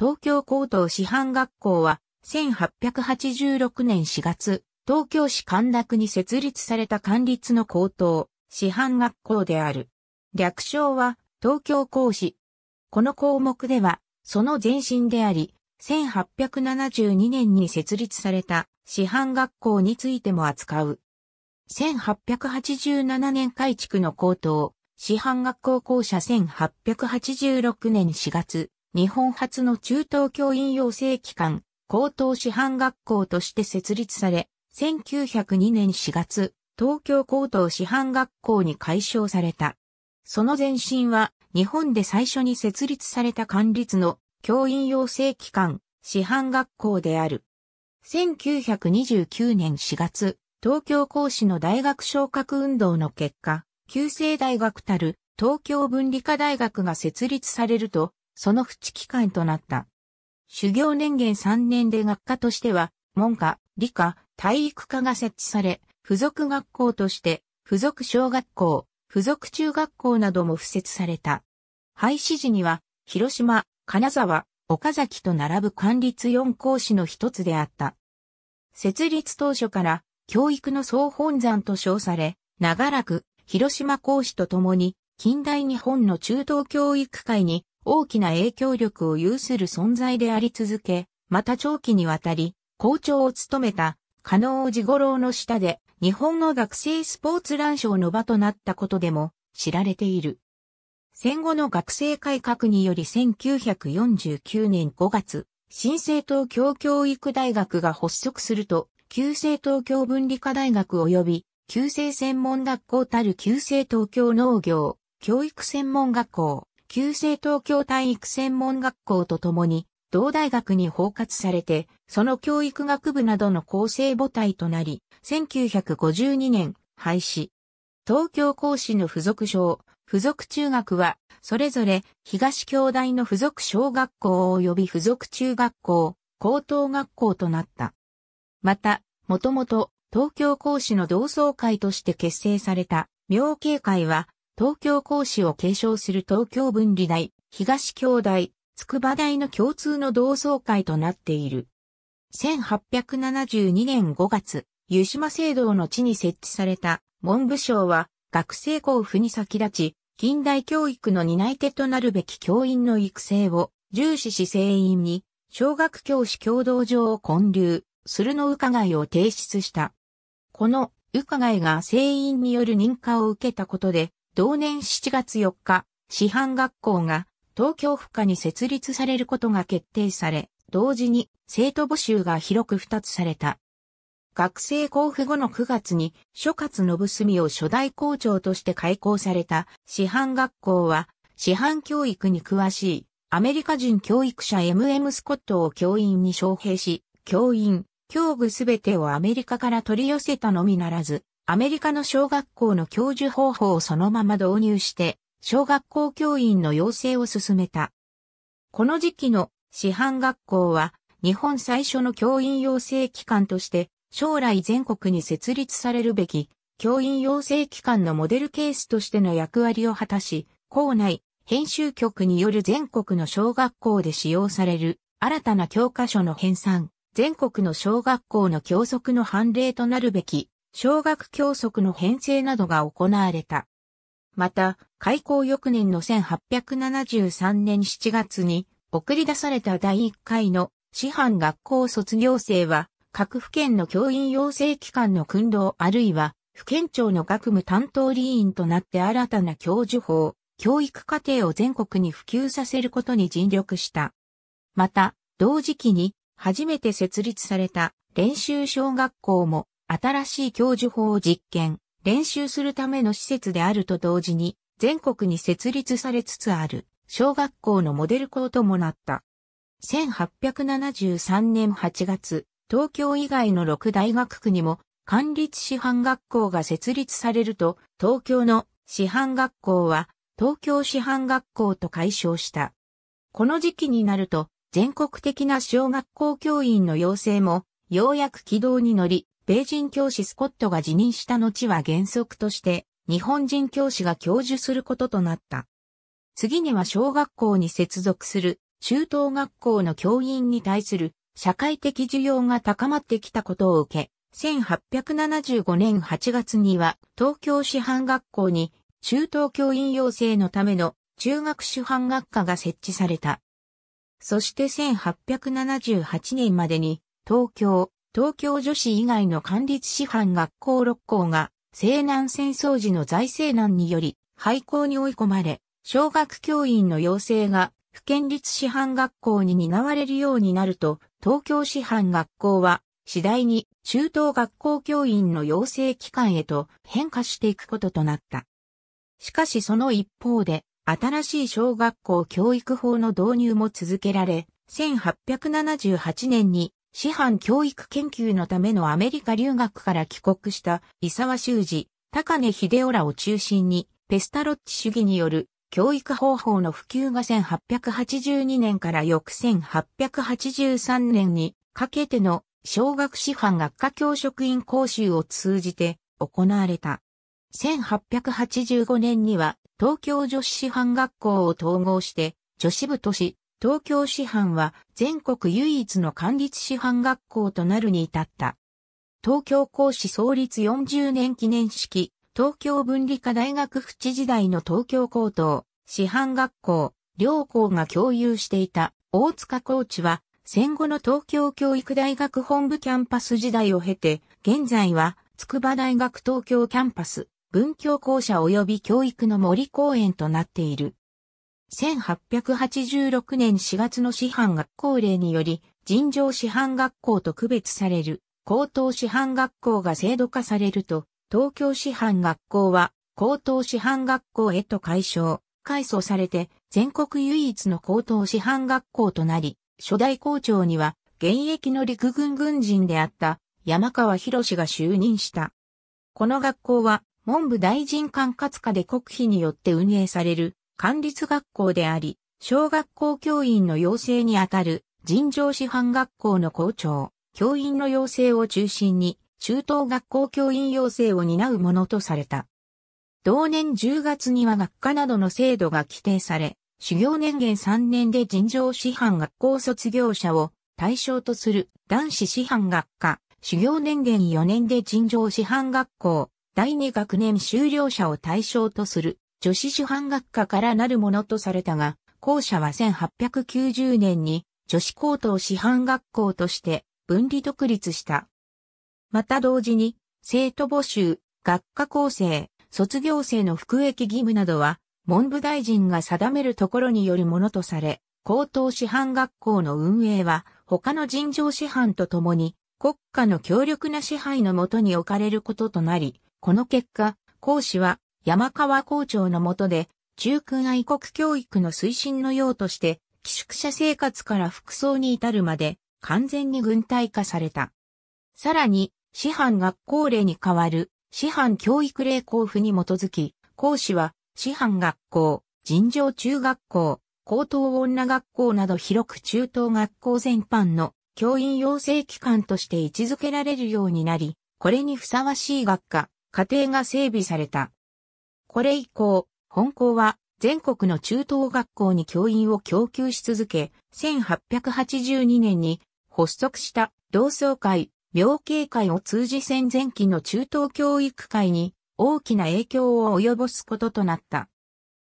東京高等師範学校は、1886年4月、東京市神楽に設立された管立の高等、師範学校である。略称は、東京講師。この項目では、その前身であり、1872年に設立された師範学校についても扱う。1887年改築の高等、師範学校校舎1886年4月、日本初の中等教員養成機関、高等師範学校として設立され、1902年4月、東京高等師範学校に改称された。その前身は、日本で最初に設立された官立の教員養成機関、師範学校である。1929年4月、東京講師の大学昇格運動の結果、旧制大学たる東京文理科大学が設立されると、その淵期間となった。修行年限3年で学科としては、文科、理科、体育科が設置され、付属学校として、付属小学校、付属中学校なども付設された。廃止時には、広島、金沢、岡崎と並ぶ管立四校市の一つであった。設立当初から、教育の総本山と称され、長らく、広島講師と共に、近代日本の中等教育会に大きな影響力を有する存在であり続け、また長期にわたり、校長を務めた、加納治五郎の下で、日本の学生スポーツ乱賞の場となったことでも知られている。戦後の学生改革により1949年5月、新生東京教育大学が発足すると、旧生東京文理科大学及び、旧生専門学校たる旧生東京農業、教育専門学校、旧制東京体育専門学校とともに、同大学に包括されて、その教育学部などの構成母体となり、1952年、廃止。東京講師の付属小、付属中学は、それぞれ東京大の付属小学校及び付属中学校、高等学校となった。また、もともと東京講師の同窓会として結成された、妙慶会は、東京講師を継承する東京分離大、東京大、筑波大の共通の同窓会となっている。1872年5月、湯島聖堂の地に設置された文部省は学生交付に先立ち、近代教育の担い手となるべき教員の育成を重視し成員に、小学教師共同上を建立、するの伺いを提出した。この伺いが生員による認可を受けたことで、同年7月4日、師範学校が東京府下に設立されることが決定され、同時に生徒募集が広く2つされた。学生交付後の9月に諸葛信澄を初代校長として開校された師範学校は、師範教育に詳しいアメリカ人教育者 M.M. スコットを教員に招聘し、教員、教具すべてをアメリカから取り寄せたのみならず、アメリカの小学校の教授方法をそのまま導入して、小学校教員の養成を進めた。この時期の師範学校は、日本最初の教員養成機関として、将来全国に設立されるべき、教員養成機関のモデルケースとしての役割を果たし、校内、編集局による全国の小学校で使用される、新たな教科書の編纂、全国の小学校の教則の判例となるべき、小学教則の編成などが行われた。また、開校翌年の1873年7月に送り出された第1回の師範学校卒業生は、各府県の教員養成機関の訓導あるいは、府県庁の学務担当理員となって新たな教授法、教育課程を全国に普及させることに尽力した。また、同時期に初めて設立された練習小学校も新しい教授法を実験、練習するための施設であると同時に、全国に設立されつつある小学校のモデル校ともなった。1873年8月、東京以外の6大学区にも、管立師範学校が設立されると、東京の師範学校は、東京師範学校と解消した。この時期になると、全国的な小学校教員の要請も、ようやく軌道に乗り、米人教師スコットが辞任した後は原則として、日本人教師が教授することとなった。次には小学校に接続する中等学校の教員に対する社会的需要が高まってきたことを受け、1875年8月には東京師範学校に中等教員養成のための中学師範学科が設置された。そして1878年までに東京、東京女子以外の管立師範学校6校が、西南戦争時の財政難により、廃校に追い込まれ、小学教員の要請が、府県立師範学校に担われるようになると、東京師範学校は、次第に中等学校教員の養成機関へと変化していくこととなった。しかしその一方で、新しい小学校教育法の導入も続けられ、1878年に師範教育研究のためのアメリカ留学から帰国した伊沢修司、高根秀夫らを中心に、ペスタロッチ主義による教育方法の普及が1882年から翌1883年にかけての小学師範学科教職員講習を通じて行われた。1885年には東京女子師範学校を統合して女子部とし東京師範は全国唯一の管理師範学校となるに至った。東京講師創立40年記念式、東京文理科大学府知時代の東京高等、師範学校、両校が共有していた大塚コーチは戦後の東京教育大学本部キャンパス時代を経て、現在は筑波大学東京キャンパス、文教校舎及び教育の森公園となっている。1886年4月の師範学校令により、尋常師範学校と区別される、高等師範学校が制度化されると、東京師範学校は、高等師範学校へと解消、改装されて、全国唯一の高等師範学校となり、初代校長には、現役の陸軍軍人であった山川博士が就任した。この学校は文部大臣管轄下で国費によって運営される管理学校であり、小学校教員の養成にあたる尋常師範学校の校長、教員の養成を中心に、中等学校教員養成を担うものとされた。同年10月には学科などの制度が規定され、修行年限3年で尋常師範学校卒業者を対象とする男子師範学科、修行年限4年で尋常師範学校、第2学年修了者を対象とする女子主犯学科からなるものとされたが、校舎は1890年に女子高等師範学校として分離独立した。また同時に、生徒募集、学科構成、卒業生の服役義務などは、文部大臣が定めるところによるものとされ、高等師範学校の運営は、他の尋常師範とともに、国家の強力な支配のもとに置かれることとなり、この結果、講師は山川校長の下で、中君愛国教育の推進の用として、寄宿舎生活から服装に至るまで、完全に軍隊化された。さらに、師範学校令に代わる、師範教育令交付に基づき、講師は、師範学校、尋常中学校、高等女学校など広く中等学校全般の教員養成機関として位置づけられるようになり、これにふさわしい学科、家庭が整備された。これ以降、本校は全国の中等学校に教員を供給し続け、1882年に発足した同窓会、病形会を通じ戦前期の中等教育会に大きな影響を及ぼすこととなった。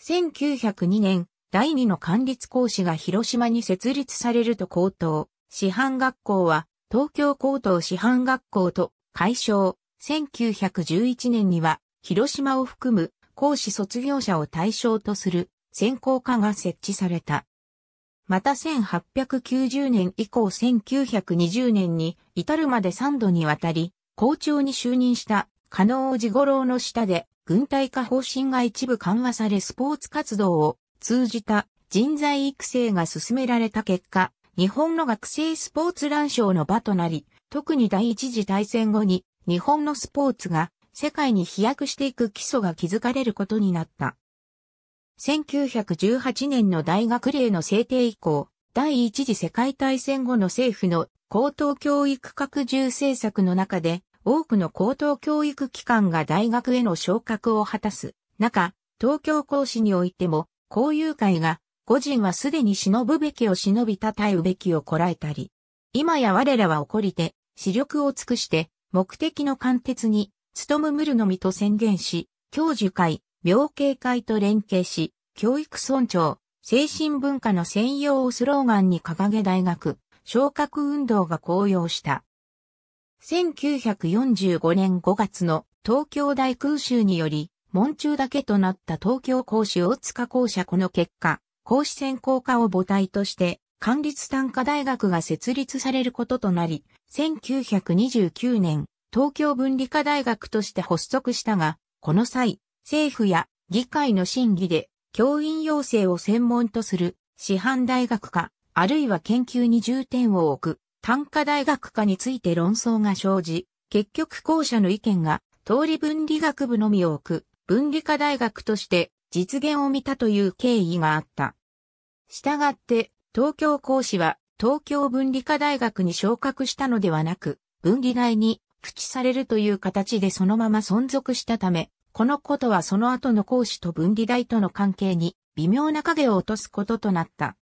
1902年、第二の管理。講師が広島に設立されると高等、師範学校は東京高等師範学校と解消。1911年には広島を含む講師卒業者を対象とする専攻科が設置された。また1890年以降1920年に至るまで3度にわたり校長に就任した加納治五郎の下で軍隊化方針が一部緩和されスポーツ活動を通じた人材育成が進められた結果、日本の学生スポーツ乱象の場となり、特に第一次大戦後に日本のスポーツが世界に飛躍していく基礎が築かれることになった。1918年の大学令の制定以降、第一次世界大戦後の政府の高等教育拡充政策の中で、多くの高等教育機関が大学への昇格を果たす中、東京講師においても、校友会が、個人はすでに忍ぶべきを忍びたたえうべきをこらえたり、今や我らは起こりて、視力を尽くして、目的の貫徹に務むむるのみと宣言し、教授会、病形会と連携し、教育村長、精神文化の専用をスローガンに掲げ大学、昇格運動が高揚した。1945年5月の東京大空襲により、門中だけとなった東京講師大塚校舎この結果、講師専攻科を母体として、官立短科大学が設立されることとなり、1929年、東京文理科大学として発足したが、この際、政府や議会の審議で教員養成を専門とする師範大学科、あるいは研究に重点を置く単科大学科について論争が生じ、結局校舎の意見が通り分理学部のみを置く分理科大学として実現を見たという経緯があった。したがって東京講師は東京分理科大学に昇格したのではなく、分理大に駆逐されるという形でそのまま存続したため、このことはその後の講師と分離台との関係に微妙な影を落とすこととなった。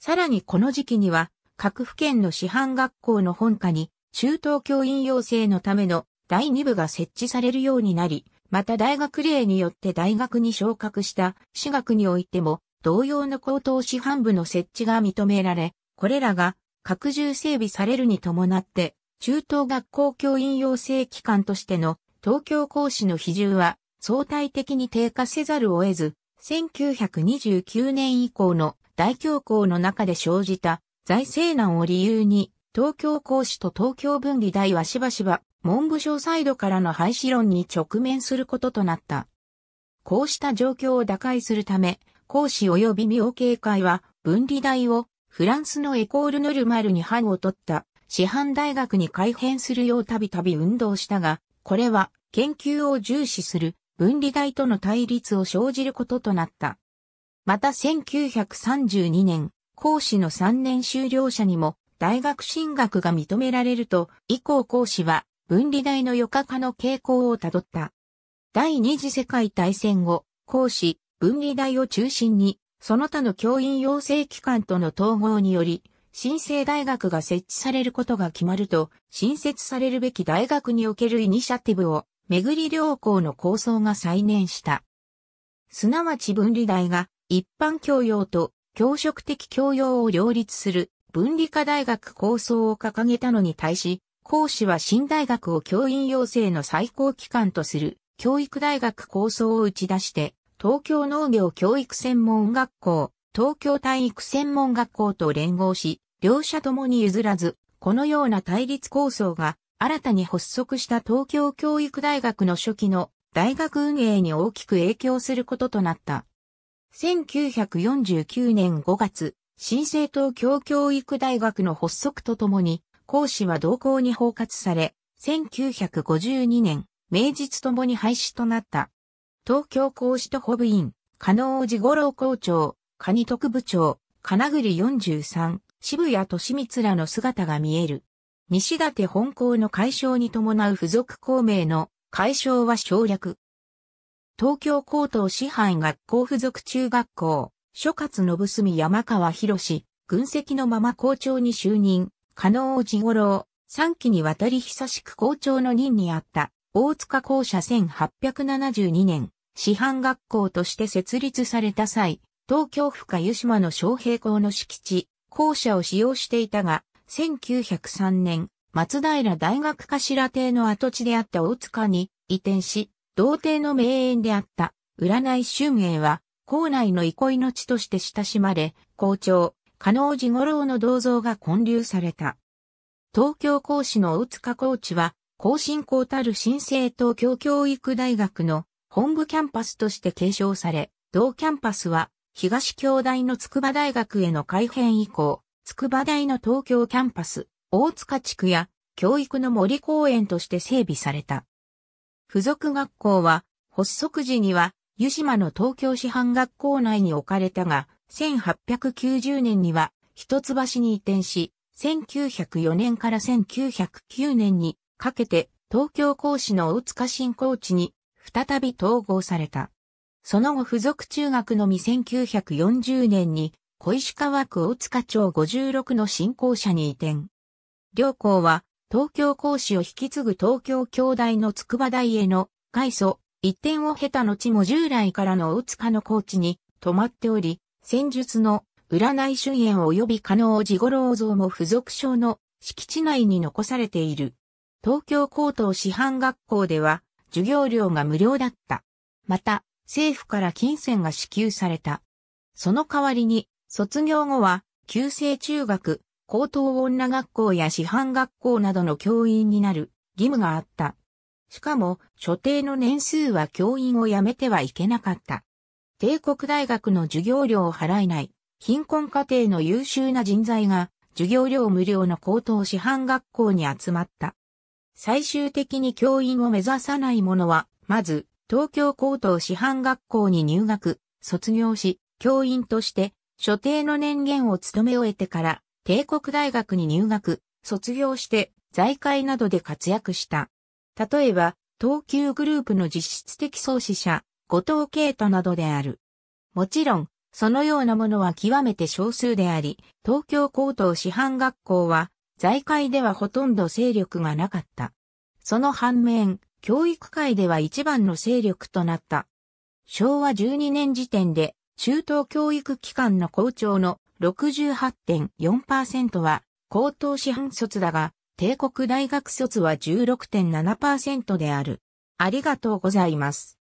さらにこの時期には、各府県の師範学校の本科に、中等教員養成のための第二部が設置されるようになり、また大学例によって大学に昇格した私学においても、同様の高等師範部の設置が認められ、これらが拡充整備されるに伴って、中等学校教員養成機関としての東京講師の比重は相対的に低下せざるを得ず、1929年以降の大恐慌の中で生じた財政難を理由に、東京講師と東京分離大はしばしば文部省サイドからの廃止論に直面することとなった。こうした状況を打開するため、講師及び妙警会は分離大をフランスのエコールノルマルに班を取った師範大学に改編するようたびたび運動したが、これは研究を重視する分離大との対立を生じることとなった。また1932年、講師の3年修了者にも大学進学が認められると、以降講師は分離大の余化化の傾向をたどった。第二次世界大戦後、講師、分離大を中心に、その他の教員養成機関との統合により、新生大学が設置されることが決まると、新設されるべき大学におけるイニシアティブを、めぐり良好の構想が再燃した。すなわち分離大が、一般教養と教職的教養を両立する分離科大学構想を掲げたのに対し、講師は新大学を教員養成の最高機関とする教育大学構想を打ち出して、東京農業教育専門学校、東京体育専門学校と連合し、両者ともに譲らず、このような対立構想が新たに発足した東京教育大学の初期の大学運営に大きく影響することとなった。1949年5月、新生東京教育大学の発足とともに、講師は同校に包括され、1952年、名実ともに廃止となった。東京講師とホブイン、加納寺五郎校長、蟹特部長、金栗43、渋谷利光らの姿が見える。西立本校の解消に伴う付属校名の解消は省略。東京高等師範学校付属中学校、諸葛信澄山川博士、軍籍のまま校長に就任、加納子五郎、三期にわたり久しく校長の任にあった、大塚校舎1872年、師範学校として設立された際、東京府下湯島の昌平校の敷地、校舎を使用していたが、1903年、松平大学頭邸の跡地であった大塚に移転し、童邸の名園であった占い春英は、校内の憩いの地として親しまれ、校長、加納寺五郎の銅像が建立された。東京講師の大塚コーチは、後進校たる新生東京教育大学の本部キャンパスとして継承され、同キャンパスは東京大の筑波大学への改編以降、筑波大の東京キャンパス、大塚地区や教育の森公園として整備された。付属学校は、発足時には、湯島の東京師範学校内に置かれたが、1890年には一橋に移転し、1904年から1909年にかけて東京講師の大塚新高地に再び統合された。その後付属中学のみ1940年に小石川区大塚町56の新校舎に移転。両校は東京講師を引き継ぐ東京京大の筑波大への改祖、一点を経た後も従来からの大塚の高地に泊まっており、戦術の占い主演及び加納地五郎像も付属省の敷地内に残されている。東京高等師範学校では授業料が無料だった。また、政府から金銭が支給された。その代わりに、卒業後は、旧制中学、高等女学校や師範学校などの教員になる義務があった。しかも、所定の年数は教員を辞めてはいけなかった。帝国大学の授業料を払えない、貧困家庭の優秀な人材が、授業料無料の高等師範学校に集まった。最終的に教員を目指さない者は、まず、東京高等師範学校に入学、卒業し、教員として、所定の年限を務め終えてから、帝国大学に入学、卒業して、財界などで活躍した。例えば、東急グループの実質的創始者、後藤慶太などである。もちろん、そのようなものは極めて少数であり、東京高等師範学校は、財界ではほとんど勢力がなかった。その反面、教育界では一番の勢力となった。昭和12年時点で、中等教育機関の校長の68.4%は、高等師範卒だが、帝国大学卒は16.7%である。ありがとうございます。